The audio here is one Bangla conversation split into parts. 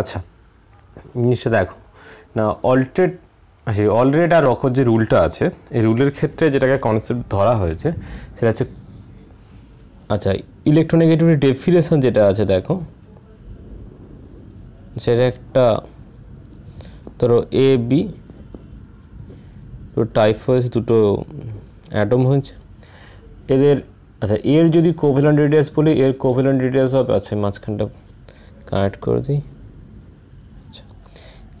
আচ্ছা জিনিসটা দেখো না অল্টেড সেই অলরেড আর রকর যে রুলটা আছে এই রুলের ক্ষেত্রে যেটাকে কনসেপ্ট ধরা হয়েছে সেটা হচ্ছে আচ্ছা ইলেকট্রোনেগেটিভ ডেফিনেশন যেটা আছে দেখো সেটা একটা ধরো এ বি টাইফয়েস দুটো অ্যাটম হয়েছে এদের আচ্ছা এর যদি কোভেলন ডিটেলস বলি এর কোভেলন ডিটেলস হবে আছে মাঝখানটা কানেক্ট করে দিই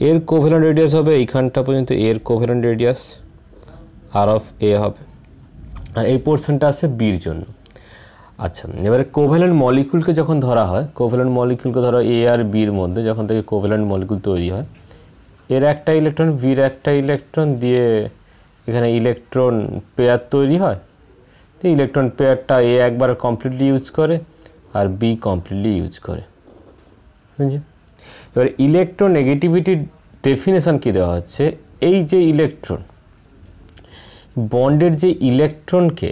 এর কোভেলেন্ট রেডিয়াস হবে এইখানটা পর্যন্ত এর covalent radius R of A হবে আর এই পোর্শনটা আছে বির জন্য আচ্ছা এবারে কোভেলেন্ট মলিকুলকে যখন ধরা হয় কোভেলেন্ট মলিকুলকে ধরো এ আর বির মধ্যে যখন থেকে কোভেলেন্ট মলিকুল তৈরি হয় এর একটা ইলেকট্রন বির একটা ইলেকট্রন দিয়ে এখানে ইলেকট্রন পেয়ার তৈরি হয় তো ইলেকট্রন পেয়ারটা এ একবার কমপ্লিটলি ইউজ করে আর বি কমপ্লিটলি ইউজ করে বুঝলি এবার ইলেকট্রোনেগেটিভিটির ডেফিনেশান কী দেওয়া হচ্ছে এই যে ইলেকট্রন বন্ডের যে ইলেকট্রনকে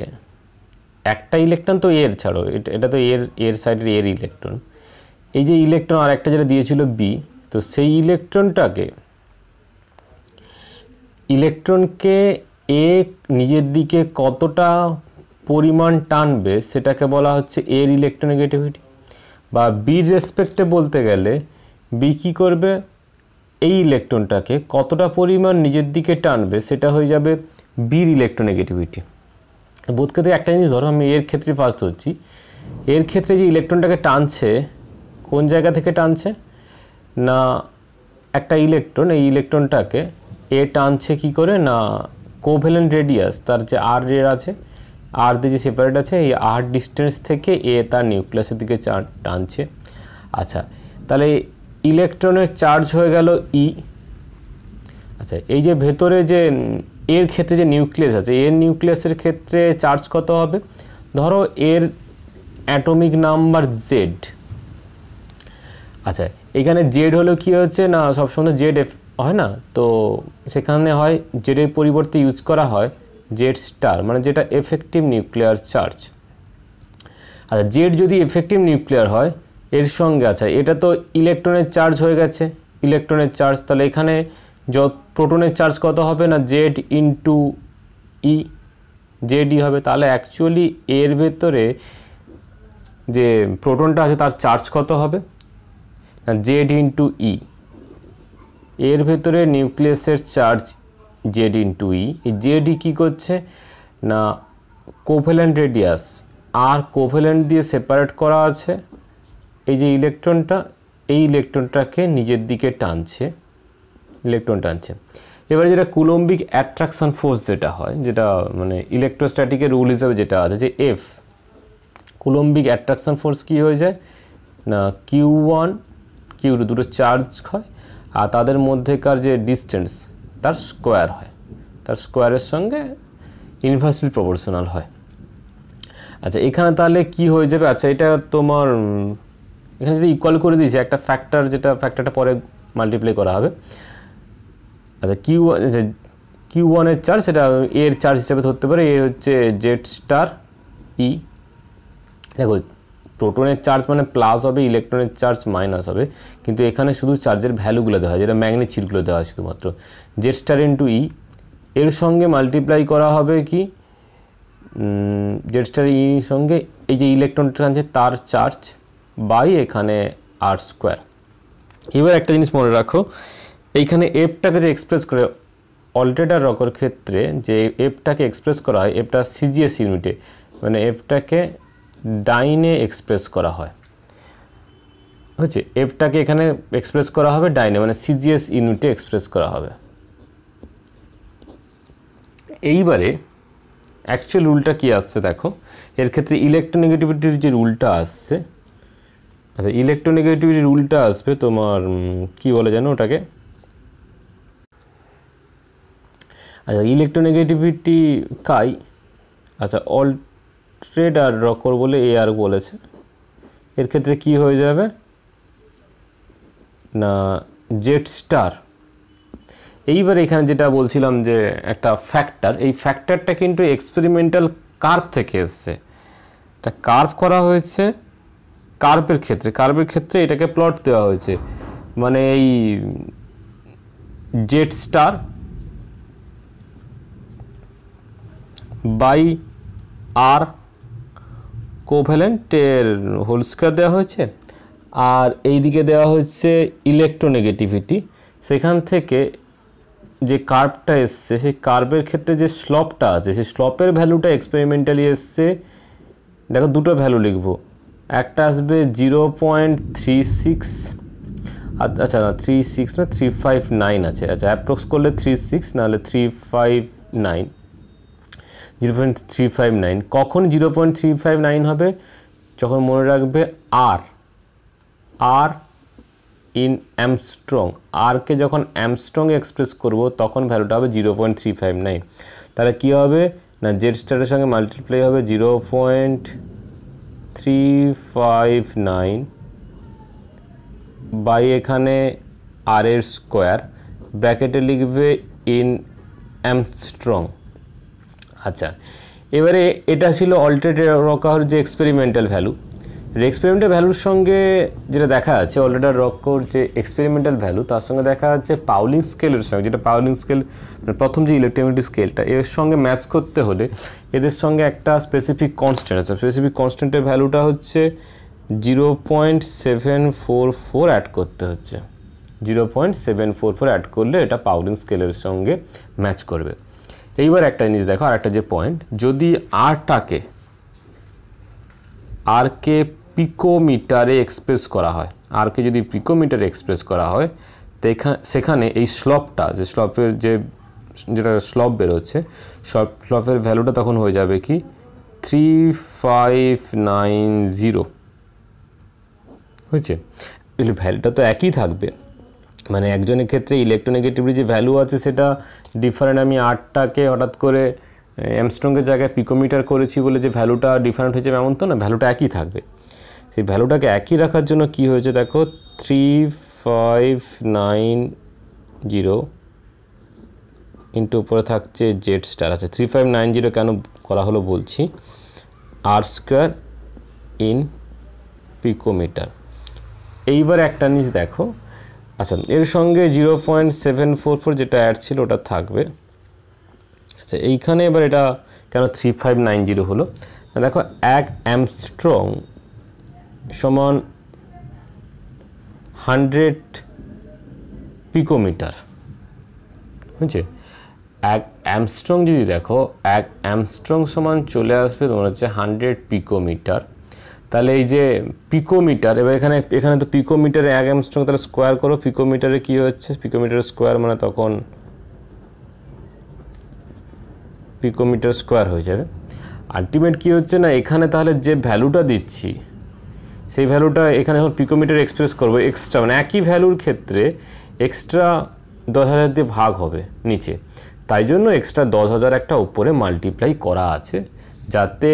একটা ইলেকট্রন তো এর ছাড়ো এটা তো এর এর সাইডের এর ইলেকট্রন এই যে ইলেকট্রন আর একটা যেটা দিয়েছিল বি তো সেই ইলেকট্রনটাকে ইলেকট্রনকে এ নিজের দিকে কতটা পরিমাণ টানবে সেটাকে বলা হচ্ছে এর ইলেকট্রোনেগেটিভিটি বা বির রেসপেক্টে বলতে গেলে বি কী করবে এই ইলেকট্রনটাকে কতটা পরিমাণ নিজের দিকে টানবে সেটা হয়ে যাবে বির ইলেকট্রোনেগেটিভিটি বোধ ক্ষেত্রে একটা জিনিস ধরো আমি এর ক্ষেত্রে ফার্স্ট হচ্ছি এর ক্ষেত্রে যে ইলেকট্রনটাকে টানছে কোন জায়গা থেকে টানছে না একটা ইলেকট্রন এই ইলেকট্রনটাকে এ টানছে কি করে না কোভেলেন রেডিয়াস তার যে আর রেড আছে আর দিয়ে যে সেপারেট আছে এই আর ডিস্টেন্স থেকে এ তার নিউক্লিয়াসের দিকে টানছে আচ্ছা তাহলে ইলেকট্রনের চার্জ হয়ে গেল ই e। আচ্ছা এই যে ভেতরে যে এর ক্ষেত্রে যে নিউক্লিয়াস আছে এর নিউক্লিয়াসের ক্ষেত্রে চার্জ কত হবে ধরো এর অ্যাটমিক নাম্বার জেড আচ্ছা এখানে জেড হলো কি হচ্ছে না সবসময় জেড এফ হয় না তো সেখানে হয় জেডের পরিবর্তে ইউজ করা হয় জেড স্টার মানে যেটা এফেক্টিভ নিউক্লিয়ার চার্জ আচ্ছা জেড যদি এফেক্টিভ নিউক্লিয়ার হয় এর সঙ্গে আচ্ছা এটা তো ইলেকট্রনের চার্জ হয়ে গেছে ইলেকট্রনের চার্জ তাহলে এখানে যত প্রোটনের চার্জ কত হবে না জেড টু ই জেডি হবে তাহলে অ্যাকচুয়ালি এর ভেতরে যে প্রোটনটা আছে তার চার্জ কত হবে না জেড টু ই এর ভেতরে নিউক্লিয়াসের charge Z two e Z e কী করছে না কোভেল্যান্ড রেডিয়াস আর কোভেল্যান্ড দিয়ে সেপারেট করা আছে এই যে ইলেকট্রনটা এই ইলেকট্রনটাকে নিজের দিকে টানছে ইলেকট্রন টানছে এবারে যেটা কুলম্বিক অ্যাট্রাকশান ফোর্স যেটা হয় যেটা মানে ইলেকট্রোস্ট্যাটিকের রুল হিসাবে যেটা আছে যে এফ কুলম্বিক অ্যাট্রাকশান ফোর্স কী হয়ে যায় না কিউ ওয়ান কিউ টু দুটো চার্জ হয় আর তাদের মধ্যেকার যে ডিস্টেন্স তার স্কোয়ার হয় তার স্কোয়ারের সঙ্গে ইনভার্সলি প্রপোর্শনাল হয় আচ্ছা এখানে তাহলে কি হয়ে যাবে আচ্ছা এটা তোমার এখানে যদি ইকুয়াল করে দিয়েছি একটা ফ্যাক্টর যেটা ফ্যাক্টরটা পরে মাল্টিপ্লাই করা হবে আচ্ছা কিউ যে কিউ ওয়ানের চার্জ সেটা এর চার্জ হিসেবে ধরতে পারে এ হচ্ছে জেড স্টার ই দেখো প্রোটনের চার্জ মানে প্লাস হবে ইলেকট্রনের চার্জ মাইনাস হবে কিন্তু এখানে শুধু চার্জের ভ্যালুগুলো দেওয়া হয় যেটা ম্যাগনেচিটগুলো দেওয়া হয় শুধুমাত্র জেড স্টার ইন্টু ই এর সঙ্গে মাল্টিপ্লাই করা হবে কি জেড স্টার ইর সঙ্গে এই যে ইলেকট্রনটা আছে তার চার্জ বাই এখানে আর স্কোয়ার এবার একটা জিনিস মনে রাখো এইখানে এফটাকে যে এক্সপ্রেস করে অল্টেডার রকর ক্ষেত্রে যে এফটাকে এক্সপ্রেস করা হয় এফটা সিজিএস ইউনিটে মানে এফটাকে ডাইনে এক্সপ্রেস করা হয় হচ্ছে এফটাকে এখানে এক্সপ্রেস করা হবে ডাইনে মানে সিজিএস ইউনিটে এক্সপ্রেস করা হবে এইবারে অ্যাকচুয়াল রুলটা কি আসছে দেখো এর ক্ষেত্রে ইলেকট্রোনেগেটিভিটির যে রুলটা আসছে আচ্ছা ইলেকট্রোনেগেটিভিটির উল্টা আসবে তোমার কি বলে জানো ওটাকে আচ্ছা ইলেকট্রোনেগেটিভিটি কাই আচ্ছা অল্ট্রেড আর রকর বলে এ আর বলেছে এর ক্ষেত্রে কি হয়ে যাবে না জেট স্টার এইবার এখানে যেটা বলছিলাম যে একটা ফ্যাক্টর এই ফ্যাক্টরটা কিন্তু এক্সপেরিমেন্টাল কার্ভ থেকে এসছে এটা কার্ভ করা হয়েছে কার্পের ক্ষেত্রে কার্পের ক্ষেত্রে এটাকে প্লট দেওয়া হয়েছে মানে এই জেড স্টার বাই আর কোভ্যালেন্টের হোল স্কোয়ার দেওয়া হয়েছে আর এই দিকে দেওয়া হচ্ছে ইলেকট্রোনেগেটিভিটি সেখান থেকে যে কার্পটা এসছে সেই কার্পের ক্ষেত্রে যে স্লপটা আছে সেই স্লপের ভ্যালুটা এক্সপেরিমেন্টালি এসছে দেখো দুটো ভ্যালু লিখবো একটা আসবে জিরো পয়েন্ট থ্রি সিক্স আচ্ছা না থ্রি সিক্স না থ্রি ফাইভ নাইন আছে আচ্ছা অ্যাপ্রক্স করলে থ্রি সিক্স নাহলে three five nine zero point three five nine কখন zero point three five nine হবে যখন মনে রাখবে আর আর ইন অ্যামস্ট্রং আরকে যখন অ্যামস্ট্রং এক্সপ্রেস করব তখন ভ্যালুটা হবে zero point three five nine তাহলে কী হবে না জেড স্টারের সঙ্গে মাল্টিপ্লাই হবে zero point three five nine by এখানে আর এর স্কোয়ার ব্র্যাকেটে লিখবে ইন অ্যামস্ট্রং আচ্ছা এবারে এটা ছিল অল্টারেটেড রকার যে এক্সপেরিমেন্টাল ভ্যালু এক্সপেরিমেন্টাল ভ্যালুর সঙ্গে যেটা দেখা যাচ্ছে অলরেডার রকর যে এক্সপেরিমেন্টাল ভ্যালু তার সঙ্গে দেখা যাচ্ছে পাউলিং স্কেলের সঙ্গে যেটা পাউলিং মানে স্কেল প্রথম যে ইলেকট্রিমিটি স্কেলটা এর সঙ্গে ম্যাচ করতে হলে এদের সঙ্গে একটা স্পেসিফিক কনস্ট্যান্ট আছে স্পেসিফিক কনস্ট্যান্টের ভ্যালুটা হচ্ছে zero point seven four four add করতে হচ্ছে zero point seven four four add করলে এটা পাউলিং স্কেলের সঙ্গে ম্যাচ করবে এইবার একটা জিনিস দেখো আর একটা যে পয়েন্ট যদি আরটাকে আরকে পিকোমিটারে এক্সপ্রেস করা হয় আরকে যদি পিকোমিটারে এক্সপ্রেস করা হয় সেখানে এই স্লপটা যে স্লপের যে যেটা স্লপ বেরোচ্ছে স্লপ স্লপের ভ্যালুটা তখন হয়ে যাবে কি থ্রি ফাইভ নাইন জিরো হয়েছে ভ্যালুটা তো একই থাকবে মানে একজনের ক্ষেত্রে ইলেকট্রোনেগেটিভের যে ভ্যালু আছে সেটা ডিফারেন্ট আমি আটটাকে হঠাৎ করে অ্যামস্ট্রংয়ের জায়গায় পিকোমিটার করেছি বলে যে ভ্যালুটা ডিফারেন্ট হয়েছে এমন তো না ভ্যালুটা একই থাকবে সেই ভ্যালুটাকে একই রাখার জন্য কি হয়েছে দেখো three five nine zero into উপরে থাকছে জেড স্টার আছে থ্রি ফাইভ নাইন জিরো কেন করা হলো বলছি আর স্কোয়ার ইন পিকোমিটার এইবার একটা নিজ দেখো আচ্ছা এর সঙ্গে zero point seven four four যেটা অ্যাড ছিল ওটা থাকবে আচ্ছা এইখানে এবার এটা কেন থ্রি ফাইভ নাইন জিরো হলো দেখো এক অ্যামস্ট্রং সমান হান্ড্রেড পিকোমিটার বুঝছে এক অ্যামস্ট্রং যদি দেখো এক অ্যামস্ট্রং সমান চলে আসবে তোমার হচ্ছে হান্ড্রেড পিকোমিটার তাহলে এই যে পিকোমিটার এবার এখানে এখানে তো পিকোমিটারে এক অ্যামস্ট্রং তাহলে স্কোয়ার করো পিকোমিটারে কী হচ্ছে পিকোমিটারের স্কোয়ার মানে তখন পিকোমিটার স্কোয়ার হয়ে যাবে আলটিমেট কি হচ্ছে না এখানে তাহলে যে ভ্যালুটা দিচ্ছি সেই ভ্যালুটা এখানে এখন পিকোমিটার এক্সপ্রেস করব এক্সট্রা মানে একই ভ্যালুর ক্ষেত্রে এক্সট্রা দশ হাজার দিয়ে ভাগ হবে নিচে তাই জন্য এক্সট্রা দশ হাজার একটা ওপরে মাল্টিপ্লাই করা আছে যাতে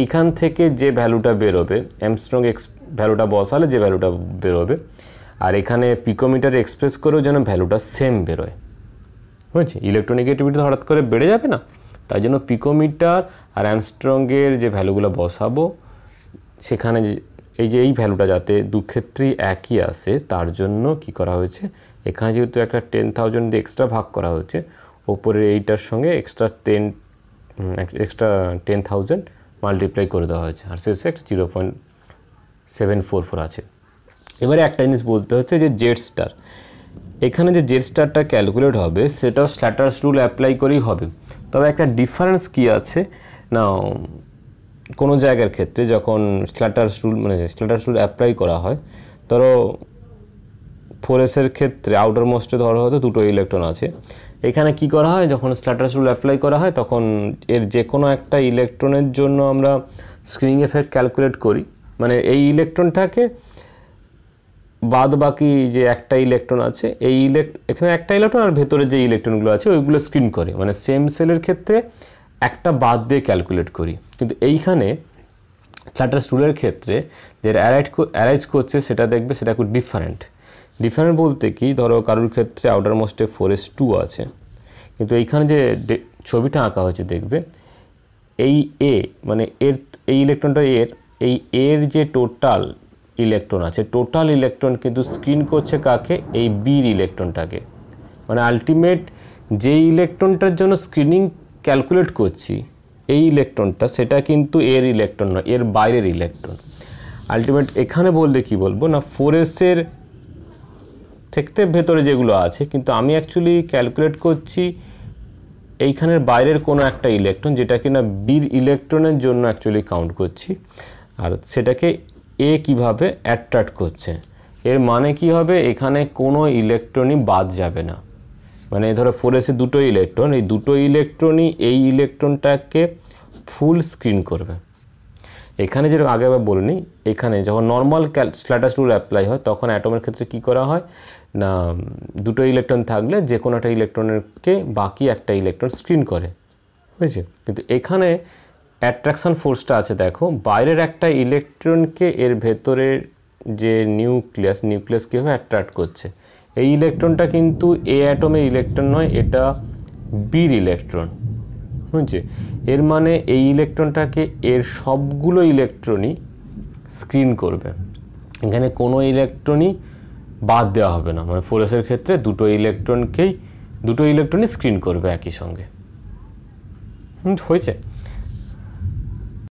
এইখান থেকে যে ভ্যালুটা বেরোবে অ্যামস্ট্রং এক্স ভ্যালুটা বসালে যে ভ্যালুটা বেরোবে আর এখানে পিকোমিটার এক্সপ্রেস করেও যেন ভ্যালুটা সেম বেরোয় বুঝছি ইলেকট্রোনেগেটিভিটি হঠাৎ করে বেড়ে যাবে না তাই জন্য পিকোমিটার আর অ্যামস্ট্রংয়ের যে ভ্যালুগুলো বসাবো সেখানে এই যে এই ভ্যালুটা যাতে দুক্ষেত্রেই একই আসে তার জন্য কি করা হয়েছে এখানে যেহেতু একটা টেন থাউজেন্ড দিয়ে এক্সট্রা ভাগ করা হয়েছে ওপরের এইটার সঙ্গে extra ten extra ten thousand multiply করে দেওয়া হয়েছে আর শেষে একটা zero point seven four four আছে এবারে একটা জিনিস বলতে হচ্ছে যে জেড স্টার এখানে যে জেড স্টারটা ক্যালকুলেট হবে সেটাও স্ল্যাটার্স রুল অ্যাপ্লাই করেই হবে তবে একটা ডিফারেন্স কী আছে না কোনো জায়গার ক্ষেত্রে যখন স্ল্যাটার রুল মানে স্ল্যাটার রুল অ্যাপ্লাই করা হয় ধরো ফোরেসের ক্ষেত্রে আউটার মোস্টে ধরো হয়তো দুটো ইলেকট্রন আছে এখানে কি করা হয় যখন স্ল্যাটার রুল অ্যাপ্লাই করা হয় তখন এর যে কোনো একটা ইলেকট্রনের জন্য আমরা স্ক্রিন এফেক্ট ক্যালকুলেট করি মানে এই ইলেকট্রনটাকে বাদ বাকি যে একটা ইলেকট্রন আছে এই ইলেক এখানে একটা ইলেকট্রন আর ভেতরে যে ইলেকট্রনগুলো আছে ওইগুলো স্ক্রিন করে মানে সেম সেলের ক্ষেত্রে একটা বাদ দিয়ে ক্যালকুলেট করি কিন্তু এইখানে চার্টার্স স্টুলের ক্ষেত্রে যে অ্যারাইট অ্যারাইজ করছে সেটা দেখবে সেটা খুব ডিফারেন্ট ডিফারেন্ট বলতে কি ধরো কারোর ক্ষেত্রে আউটার মোস্টে ফোর এস টু আছে কিন্তু এইখানে যে ছবিটা আঁকা হয়েছে দেখবে এই এ মানে এর এই ইলেকট্রনটা এর এই এর যে টোটাল ইলেকট্রন আছে টোটাল ইলেকট্রন কিন্তু স্ক্রিন করছে কাকে এই বির ইলেকট্রনটাকে মানে আলটিমেট যে ইলেকট্রনটার জন্য স্ক্রিনিং ক্যালকুলেট করছি এই ইলেকট্রনটা সেটা কিন্তু এর ইলেকট্রন নয় এর বাইরের ইলেকট্রন আলটিমেট এখানে বললে কি বলবো না ফোরেসের থেকে ভেতরে যেগুলো আছে কিন্তু আমি অ্যাকচুয়ালি ক্যালকুলেট করছি এইখানের বাইরের কোনো একটা ইলেকট্রন যেটা কিনা বীর ইলেকট্রনের জন্য অ্যাকচুয়ালি কাউন্ট করছি আর সেটাকে এ কিভাবে অ্যাট্রাক্ট করছে এর মানে কি হবে এখানে কোনো ইলেকট্রনই বাদ যাবে না মানে ধরো ফোর এসে দুটো ইলেকট্রন এই দুটো ইলেকট্রনই এই ইলেকট্রনটাকে ফুল স্ক্রিন করবে এখানে যেরকম আগে আবার বলিনি এখানে যখন নর্মাল স্ল্যাটাস রুল অ্যাপ্লাই হয় তখন অ্যাটমের ক্ষেত্রে কি করা হয় না দুটো ইলেকট্রন থাকলে যে কোনো একটা ইলেকট্রনেরকে বাকি একটা ইলেকট্রন স্ক্রিন করে হয়েছে কিন্তু এখানে অ্যাট্রাকশান ফোর্সটা আছে দেখো বাইরের একটা ইলেকট্রনকে এর ভেতরের যে নিউক্লিয়াস নিউক্লিয়াস কীভাবে অ্যাট্রাক্ট করছে এই ইলেকট্রনটা কিন্তু এ অ্যাটমের ইলেকট্রন নয় এটা বির ইলেকট্রন বুঝছে এর মানে এই ইলেকট্রনটাকে এর সবগুলো ইলেকট্রনই স্ক্রিন করবে এখানে কোনো ইলেকট্রনই বাদ দেওয়া হবে না মানে ফোরেসের ক্ষেত্রে দুটো ইলেকট্রনকেই দুটো ইলেকট্রনই স্ক্রিন করবে একই সঙ্গে হয়েছে